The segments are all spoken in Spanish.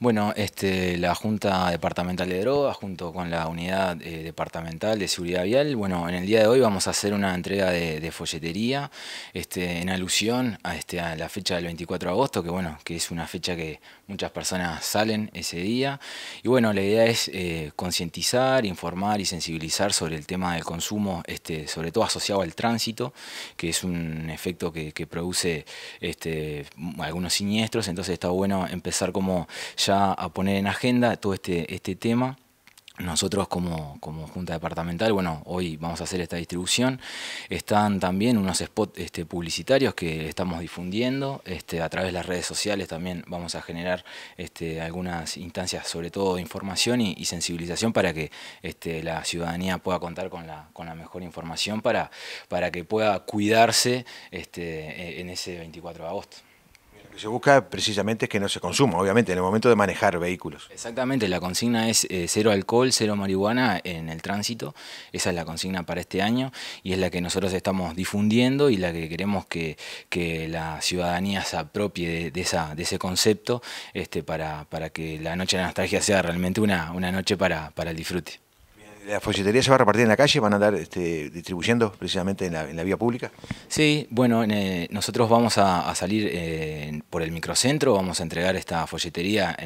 Bueno, este, la Junta Departamental de Drogas, junto con la Unidad eh, Departamental de Seguridad Vial, bueno, en el día de hoy vamos a hacer una entrega de, folletería este, en alusión a, este, a la fecha del 24 de agosto, que bueno, que es una fecha que muchas personas salen ese día. Y bueno, la idea es eh, concientizar, informar y sensibilizar sobre el tema del consumo, este, sobre todo asociado al tránsito, que es un efecto que, produce este, algunos siniestros, entonces está bueno empezar como ya a poner en agenda todo este, este tema. Nosotros como, como, Junta Departamental, bueno, hoy vamos a hacer esta distribución. Están también unos spots este, publicitarios que estamos difundiendo. Este, a través de las redes sociales también vamos a generar este, algunas instancias, sobre todo de información y, sensibilización para que la ciudadanía pueda contar con la, con la mejor información para, para que pueda cuidarse en ese 24 de agosto se busca precisamente es que no se consuma, obviamente, en el momento de manejar vehículos. Exactamente, la consigna es eh, cero alcohol, cero marihuana en el tránsito. Esa es la consigna para este año y es la que nosotros estamos difundiendo y la que queremos que, que la ciudadanía se apropie de, esa, de ese concepto este, para, para, que la noche de la nostalgia sea realmente una, una noche para, para el disfrute. ¿La folletería se va a repartir en la calle? ¿Van a andar este, distribuyendo precisamente en la, vía pública? Sí, bueno, eh, nosotros vamos a, salir eh, por el microcentro, vamos a entregar esta folletería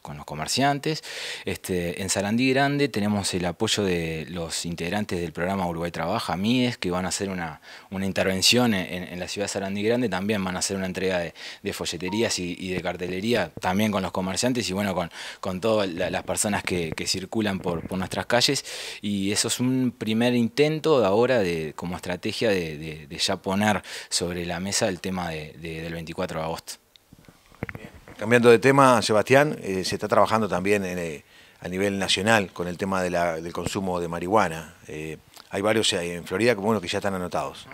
con los comerciantes. Este, en Sarandí Grande tenemos el apoyo de los integrantes del programa Uruguay Trabaja, MIES, que van a hacer una, intervención en, la ciudad de Sarandí Grande, también van a hacer una entrega de, folleterías y, de cartelería, también con los comerciantes y bueno, con, todas las personas que, circulan por nuestras calles y eso es un primer intento ahora de, como estrategia de, ya poner sobre la mesa el tema del 24 de agosto. Cambiando de tema, Sebastián, eh, se está trabajando también eh, a nivel nacional con el tema del consumo de marihuana. Eh, hay varios eh, en Florida que, bueno, que ya están anotados.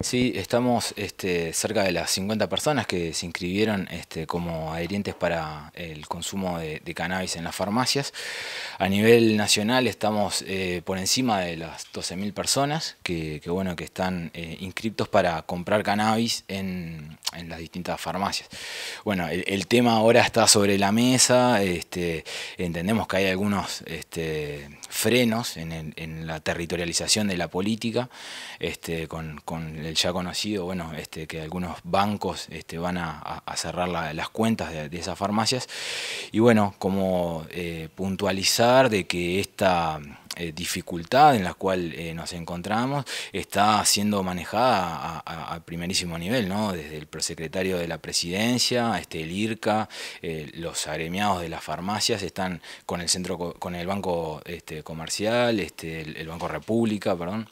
Sí, estamos este, cerca de las 50 personas que se inscribieron este, como adherentes para el consumo de, cannabis en las farmacias. A nivel nacional estamos eh, por encima de las 12.000 personas que, bueno, que están eh, inscriptos para comprar cannabis en, en las distintas farmacias. Bueno, el, tema ahora está sobre la mesa, este, entendemos que hay algunos este, frenos en, la territorialización de la política, este, con, el ya conocido, bueno, que algunos bancos van a, cerrar las cuentas de, esas farmacias, y bueno, como eh, puntualizar de que esta eh, dificultad en la cual eh, nos encontramos está siendo manejada a, primerísimo nivel, ¿no? desde el prosecretario de la presidencia, este, el IRCA, eh, los agremiados de las farmacias están con el centro, con el Banco este, Comercial, este, el, el Banco República, perdón.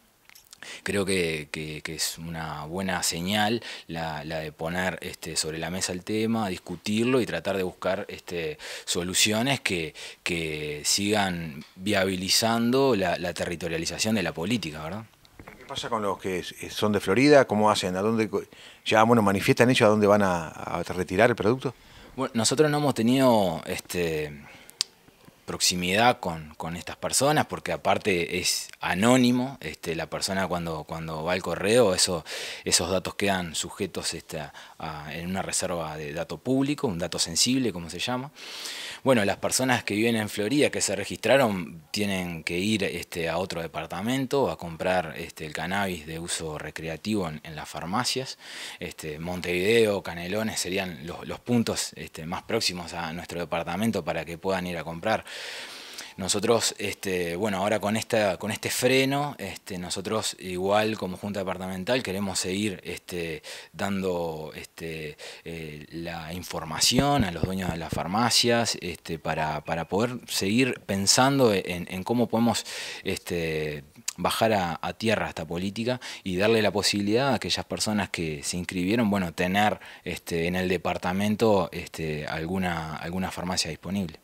Creo que, es una buena señal la, de poner este, sobre la mesa el tema, discutirlo y tratar de buscar este, soluciones que, que, sigan viabilizando la, territorialización de la política, ¿verdad? ¿Qué pasa con los que eh, son de Florida? ¿Cómo hacen? ¿A dónde ya bueno, manifiestan ellos a dónde van a, a retirar el producto? Bueno, nosotros no hemos tenido este proximidad con, estas personas, porque aparte es anónimo, este, la persona cuando, cuando va al correo, esos datos quedan sujetos este, en una reserva de dato público, un dato sensible, como se llama. Bueno, las personas que viven en Florida, que se registraron, tienen que ir este, a otro departamento a comprar el cannabis de uso recreativo en, las farmacias. Montevideo, Canelones serían los, puntos más próximos a nuestro departamento para que puedan ir a comprar. Nosotros, este, bueno, ahora con, esta, con este freno, este, nosotros igual como Junta Departamental queremos seguir este, dando este, eh, la información a los dueños de las farmacias este, para, poder seguir pensando en, cómo podemos bajar a, tierra esta política y darle la posibilidad a aquellas personas que se inscribieron, bueno, tener este, en el departamento alguna, alguna farmacia disponible.